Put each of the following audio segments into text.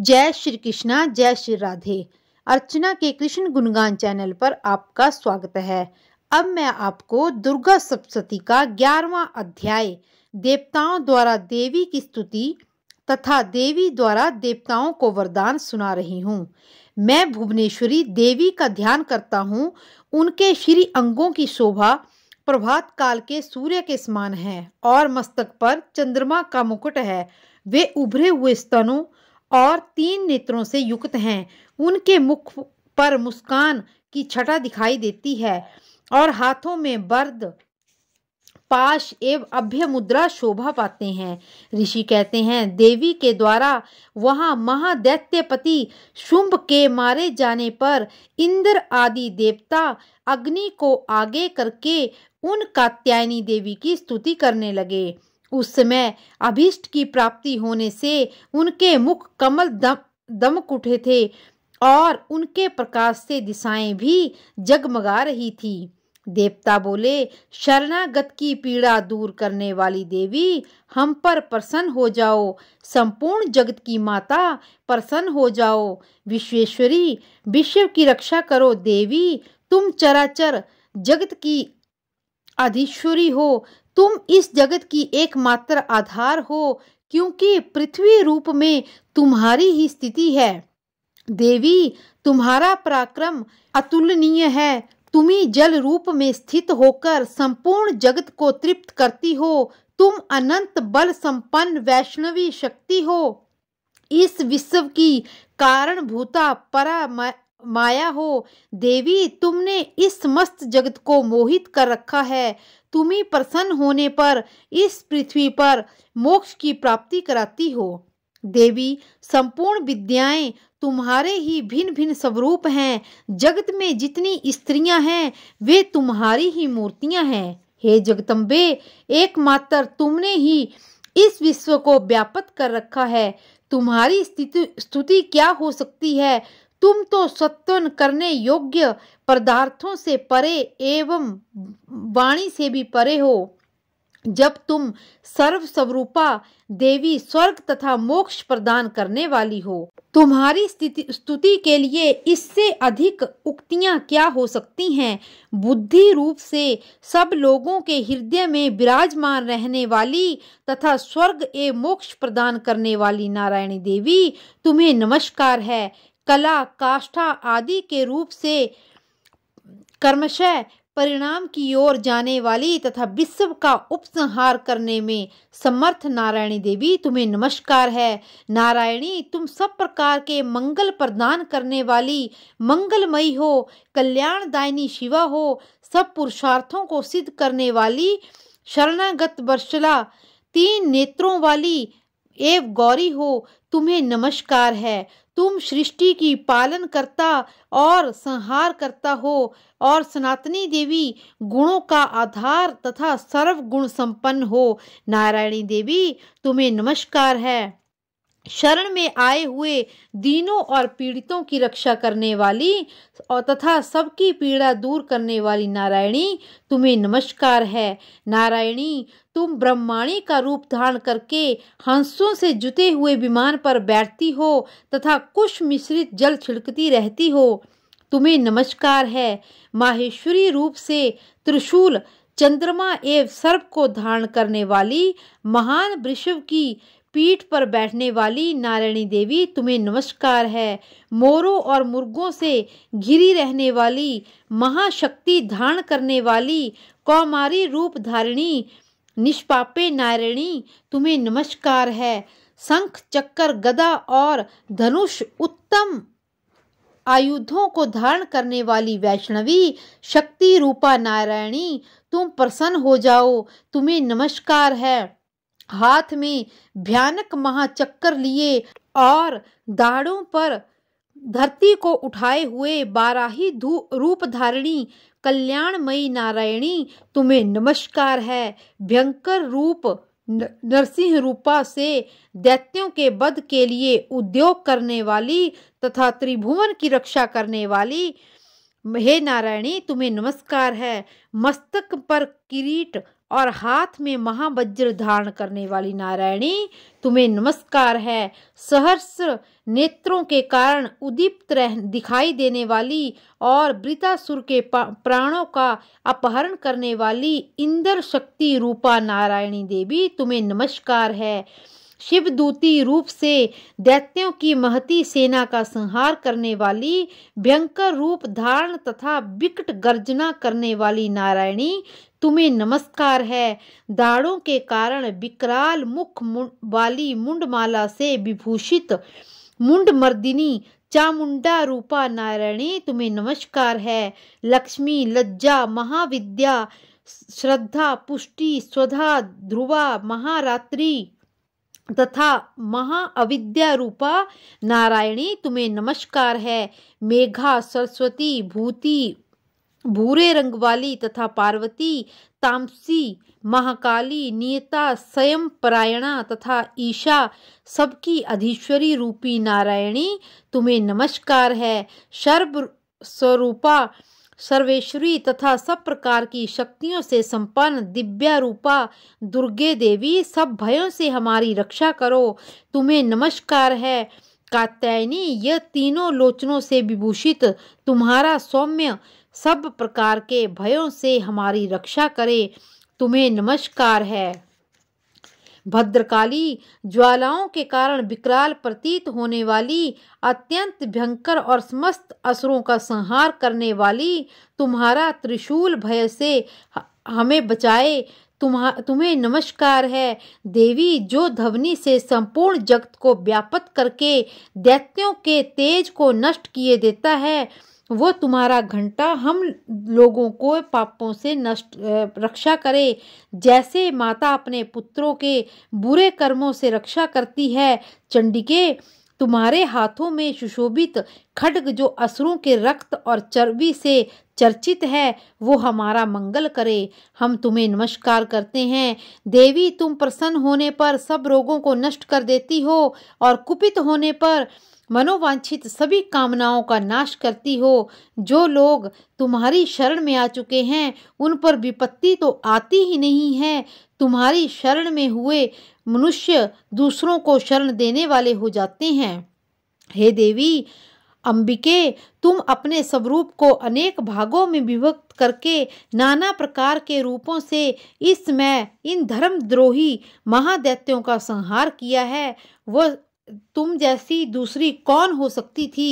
जय श्री कृष्णा जय श्री राधे अर्चना के कृष्ण गुणगान चैनल पर आपका स्वागत है अब मैं आपको दुर्गा सप्तती का ग्यारवा अध्याय देवताओं द्वारा देवी की स्तुति तथा देवी द्वारा देवताओं को वरदान सुना रही हूँ मैं भुवनेश्वरी देवी का ध्यान करता हूँ उनके श्री अंगों की शोभा प्रभात काल के सूर्य के समान है और मस्तक पर चंद्रमा का मुकुट है वे उभरे हुए स्तनों और तीन नेत्रों से युक्त हैं उनके मुख पर मुस्कान की छटा दिखाई देती है और हाथों में बर्द पाश एवं अभ्य मुद्रा शोभा पाते हैं ऋषि कहते हैं देवी के द्वारा वहां महादैत्यपति शुंभ के मारे जाने पर इंद्र आदि देवता अग्नि को आगे करके उन कात्यायनी देवी की स्तुति करने लगे उस समय अभिष्ट की प्राप्ति होने से उनके मुख कमल दम दमक उठे थे और उनके प्रकाश से दिशाएं भी जगमगा रही थी देवता बोले शरणागत की पीड़ा दूर करने वाली देवी हम पर प्रसन्न हो जाओ संपूर्ण जगत की माता प्रसन्न हो जाओ विश्वेश्वरी विश्व की रक्षा करो देवी तुम चराचर जगत की अधीश्वरी हो तुम इस जगत की एकमात्र आधार हो क्योंकि पृथ्वी रूप में तुम्हारी ही स्थिति है देवी तुम्हारा पराक्रम अतुलनीय है ही जल रूप में स्थित होकर संपूर्ण जगत को तृप्त करती हो तुम अनंत बल संपन्न वैष्णवी शक्ति हो इस विश्व की कारण भूता परा माया हो देवी तुमने इस समस्त जगत को मोहित कर रखा है तुम्हें प्रसन्न होने पर इस पृथ्वी पर मोक्ष की प्राप्ति कराती हो देवी संपूर्ण विद्याएं तुम्हारे ही भिन्न भिन्न स्वरूप हैं जगत में जितनी स्त्रियां हैं वे तुम्हारी ही मूर्तियां हैं हे जगतम्बे एकमात्र तुमने ही इस विश्व को व्यापक कर रखा है तुम्हारी स्तुति क्या हो सकती है तुम तो सत्वन करने योग्य पदार्थों से परे एवं वाणी से भी परे हो जब तुम सर्व स्वरूपा देवी स्वर्ग तथा मोक्ष प्रदान करने वाली हो तुम्हारी स्तुति के लिए इससे अधिक उक्तियां क्या हो सकती हैं बुद्धि रूप से सब लोगों के हृदय में विराजमान रहने वाली तथा स्वर्ग ए मोक्ष प्रदान करने वाली नारायणी देवी तुम्हें नमस्कार है कला काष्ठा आदि के रूप से कर्मशः परिणाम की ओर जाने वाली तथा विश्व का उपसंहार करने में समर्थ नारायणी देवी तुम्हें नमस्कार है नारायणी तुम सब प्रकार के मंगल प्रदान करने वाली मंगलमयी हो कल्याण दायनी शिवा हो सब पुरुषार्थों को सिद्ध करने वाली शरणागत वर्षला तीन नेत्रों वाली एव गौरी हो तुम्हें नमस्कार है तुम सृष्टि की पालन करता और संहार करता हो और सनातनी देवी गुणों का आधार तथा सर्व गुण संपन्न हो नारायणी देवी तुम्हें नमस्कार है शरण में आए हुए दीनों और पीड़ितों की रक्षा करने वाली और तथा सबकी पीड़ा दूर करने वाली नारायणी तुम्हें नमस्कार है नारायणी तुम ब्रह्माणी का रूप धारण करके हंसों से जुते हुए विमान पर बैठती हो तथा कुश मिश्रित जल छिड़कती रहती हो तुम्हें नमस्कार है माहेश्वरी रूप से त्रिशूल चंद्रमा एवं सर्प को धारण करने वाली महान वृषभ की पीठ पर बैठने वाली नारायणी देवी तुम्हें नमस्कार है मोरों और मुर्गों से घिरी रहने वाली महाशक्ति धारण करने वाली कौमारी रूप धारिणी निष्पापे नारायणी तुम्हें नमस्कार है शंख चक्कर गदा और धनुष उत्तम आयुधों को धारण करने वाली वैष्णवी शक्ति रूपा नारायणी तुम प्रसन्न हो जाओ तुम्हें नमस्कार है हाथ में भयानक महाचक्कर लिए और दाढ़ों पर धरती को उठाए हुए बाराही रूप धारिणी कल्याणमयी नारायणी तुम्हें नमस्कार है भयंकर रूप नरसिंह रूपा से दैत्यों के बध के लिए उद्योग करने वाली तथा त्रिभुवन की रक्षा करने वाली हे नारायणी तुम्हें नमस्कार है मस्तक पर किरीट और हाथ में महावज्र धारण करने वाली नारायणी तुम्हें नमस्कार है सहर्ष नेत्रों के कारण उदीप्त रह दिखाई देने वाली और ब्रितासुर के प्राणों का अपहरण करने वाली इंद्र शक्ति रूपा नारायणी देवी तुम्हें नमस्कार है शिवदूती रूप से दैत्यों की महती सेना का संहार करने वाली भयंकर रूप धारण तथा विकट गर्जना करने वाली नारायणी तुम्हें नमस्कार है दाढ़ों के कारण विकराल मुख वाली मुंडमाला से विभूषित मुंड मर्दिनी चामुंडा रूपा नारायणी तुम्हें नमस्कार है लक्ष्मी लज्जा महाविद्या श्रद्धा पुष्टि स्वधा ध्रुवा महारात्रि तथा अविद्या रूपा नारायणी तुम्हें नमस्कार है मेघा सरस्वती भूति भूरे रंग वाली तथा पार्वती तामसी महाकाली नियता स्वयं परायणा तथा ईशा सबकी अधीश्वरी रूपी नारायणी तुम्हें नमस्कार है शर्व स्वरूपा सर्वेश्वरी तथा सब प्रकार की शक्तियों से संपन्न दिव्या रूपा दुर्गे देवी सब भयों से हमारी रक्षा करो तुम्हें नमस्कार है कात्यायनी यह तीनों लोचनों से विभूषित तुम्हारा सौम्य सब प्रकार के भयों से हमारी रक्षा करे तुम्हें नमस्कार है भद्रकाली ज्वालाओं के कारण विकराल प्रतीत होने वाली अत्यंत भयंकर और समस्त असुरों का संहार करने वाली तुम्हारा त्रिशूल भय से हमें बचाए तुम्हें नमस्कार है देवी जो ध्वनि से संपूर्ण जगत को व्यापत करके दैत्यों के तेज को नष्ट किए देता है वो तुम्हारा घंटा हम लोगों को पापों से नष्ट रक्षा करे जैसे माता अपने पुत्रों के बुरे कर्मों से रक्षा करती है चंडिके तुम्हारे हाथों में सुशोभित खड्ग जो असुरों के रक्त और चर्बी से चर्चित है वो हमारा मंगल करे हम तुम्हें नमस्कार करते हैं देवी तुम प्रसन्न होने पर सब रोगों को नष्ट कर देती हो और कुपित होने पर मनोवांछित सभी कामनाओं का नाश करती हो जो लोग तुम्हारी शरण में आ चुके हैं उन पर विपत्ति तो आती ही नहीं है तुम्हारी शरण में हुए मनुष्य दूसरों को शरण देने वाले हो जाते हैं हे देवी अंबिके तुम अपने स्वरूप को अनेक भागों में विभक्त करके नाना प्रकार के रूपों से इस समय इन धर्मद्रोही महादैत्यों का संहार किया है वह तुम जैसी दूसरी कौन हो सकती थी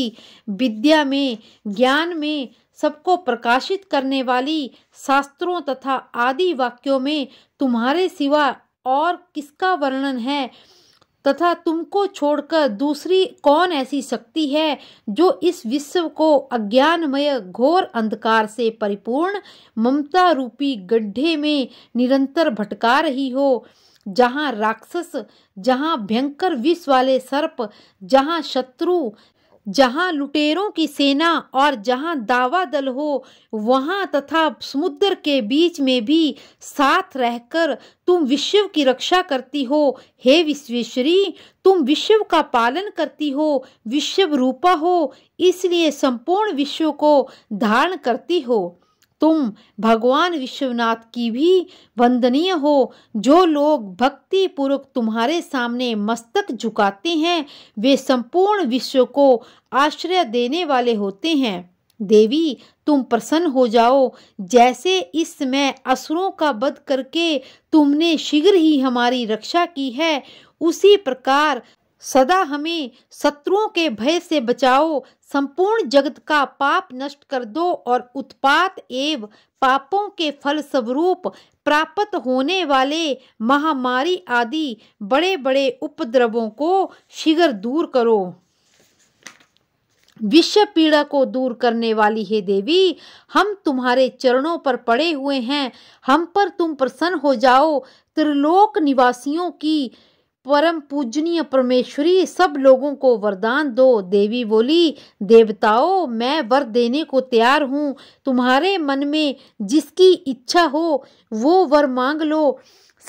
विद्या में ज्ञान में सबको प्रकाशित करने वाली शास्त्रों तथा आदि वाक्यों में तुम्हारे सिवा और किसका वर्णन है तथा तुमको छोड़कर दूसरी कौन ऐसी शक्ति है जो इस विश्व को अज्ञानमय घोर अंधकार से परिपूर्ण ममता रूपी गड्ढे में निरंतर भटका रही हो जहाँ राक्षस जहाँ भयंकर विष वाले सर्प जहाँ शत्रु जहाँ लुटेरों की सेना और जहाँ दावा दल हो वहाँ तथा समुद्र के बीच में भी साथ रहकर तुम विश्व की रक्षा करती हो हे विश्वेश्वरी तुम विश्व का पालन करती हो विश्व रूपा हो इसलिए संपूर्ण विश्व को धारण करती हो तुम भगवान विश्वनाथ की भी वंदनीय हो जो लोग भक्ति पूर्वक तुम्हारे सामने मस्तक झुकाते हैं वे संपूर्ण विश्व को आश्रय देने वाले होते हैं देवी तुम प्रसन्न हो जाओ जैसे इस समय असुरों का वध करके तुमने शीघ्र ही हमारी रक्षा की है उसी प्रकार सदा हमें शत्रुओं के भय से बचाओ संपूर्ण जगत का पाप नष्ट कर दो और उत्पात एवं पापों के फल स्वरूप प्राप्त होने वाले महामारी आदि बड़े बड़े उपद्रवों को शीघ्र दूर करो विश्व पीड़ा को दूर करने वाली हे देवी हम तुम्हारे चरणों पर पड़े हुए हैं हम पर तुम प्रसन्न हो जाओ त्रिलोक निवासियों की परम पूजनीय परमेश्वरी सब लोगों को वरदान दो देवी बोली देवताओं मैं वर देने को तैयार हूँ तुम्हारे मन में जिसकी इच्छा हो वो वर मांग लो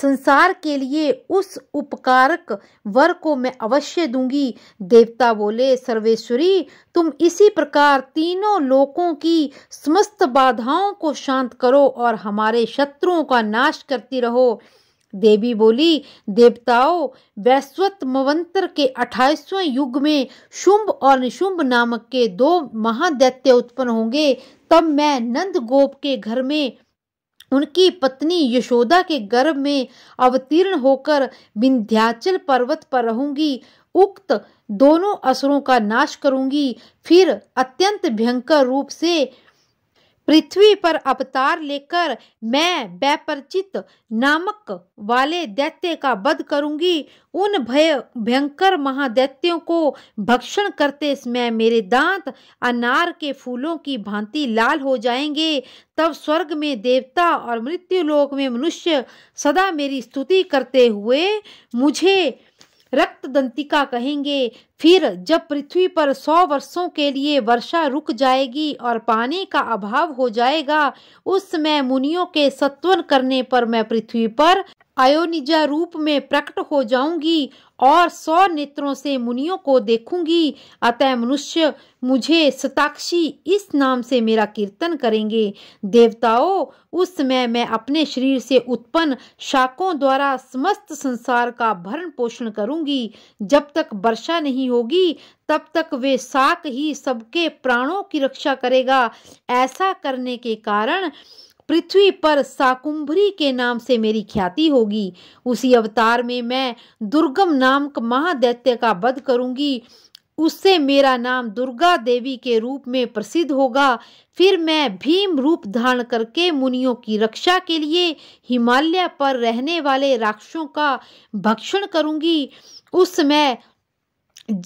संसार के लिए उस उपकारक वर को मैं अवश्य दूंगी देवता बोले सर्वेश्वरी तुम इसी प्रकार तीनों लोकों की समस्त बाधाओं को शांत करो और हमारे शत्रुओं का नाश करती रहो देवी बोली देवताओं मवंतर के अठाईसवें युग में शुंभ और निशुंभ नामक के दो महादैत्य उत्पन्न होंगे तब मैं नंद गोप के घर में उनकी पत्नी यशोदा के गर्भ में अवतीर्ण होकर विंध्याचल पर्वत पर रहूंगी उक्त दोनों असुरों का नाश करूंगी फिर अत्यंत भयंकर रूप से पृथ्वी पर अवतार लेकर मैं व्यपरिचित नामक वाले दैत्य का वध करूंगी उन भय भयंकर महादैत्यों को भक्षण करते समय मेरे दांत अनार के फूलों की भांति लाल हो जाएंगे तब स्वर्ग में देवता और मृत्यु लोक में मनुष्य सदा मेरी स्तुति करते हुए मुझे रक्त दंतिका कहेंगे फिर जब पृथ्वी पर सौ वर्षों के लिए वर्षा रुक जाएगी और पानी का अभाव हो जाएगा उस समय मुनियों के सत्वन करने पर मैं पृथ्वी पर अयोनिजा रूप में प्रकट हो जाऊंगी और सौ नेत्रों से मुनियों को देखूंगी अतः मनुष्य मुझे सताक्षी इस नाम से मेरा कीर्तन करेंगे देवताओं उस समय मैं अपने शरीर से उत्पन्न शाकों द्वारा समस्त संसार का भरण पोषण करूंगी जब तक वर्षा नहीं होगी तब तक वे शाक ही सबके प्राणों की रक्षा करेगा ऐसा करने के कारण पृथ्वी पर साकुंभरी के नाम से मेरी ख्याति होगी उसी अवतार में मैं दुर्गम नाम महादैत्य का वध करूंगी उससे मेरा नाम दुर्गा देवी के रूप में प्रसिद्ध होगा फिर मैं भीम रूप धारण करके मुनियों की रक्षा के लिए हिमालय पर रहने वाले राक्षसों का भक्षण करूंगी उस समय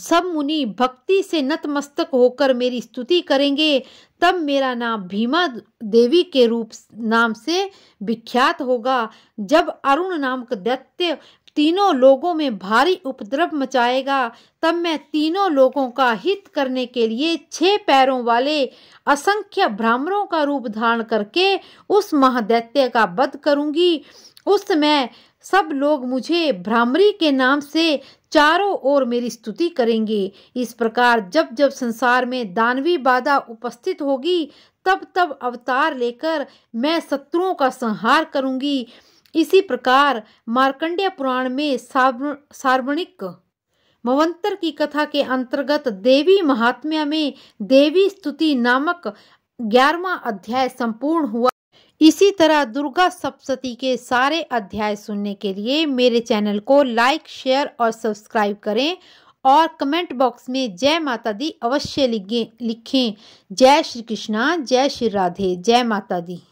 सब मुनि भक्ति से नतमस्तक होकर मेरी स्तुति करेंगे तब मेरा नाम भीमा देवी के रूप नाम से विख्यात होगा जब अरुण नामक दैत्य तीनों लोगों में भारी उपद्रव मचाएगा तब मैं तीनों लोगों का हित करने के लिए छह पैरों वाले असंख्य ब्राह्मणों का रूप धारण करके उस महादैत्य का वध करूंगी उस समय सब लोग मुझे भ्रामरी के नाम से चारों ओर मेरी स्तुति करेंगे इस प्रकार जब जब संसार में दानवी बाधा उपस्थित होगी तब तब अवतार लेकर मैं शत्रुओं का संहार करूंगी इसी प्रकार मार्कंड्य पुराण में सार्वणिक मवंतर की कथा के अंतर्गत देवी महात्म्य में देवी स्तुति नामक ग्यारहवा अध्याय संपूर्ण हुआ इसी तरह दुर्गा सप्तती के सारे अध्याय सुनने के लिए मेरे चैनल को लाइक शेयर और सब्सक्राइब करें और कमेंट बॉक्स में जय माता दी अवश्य लिखें जय श्री कृष्णा जय श्री राधे जय माता दी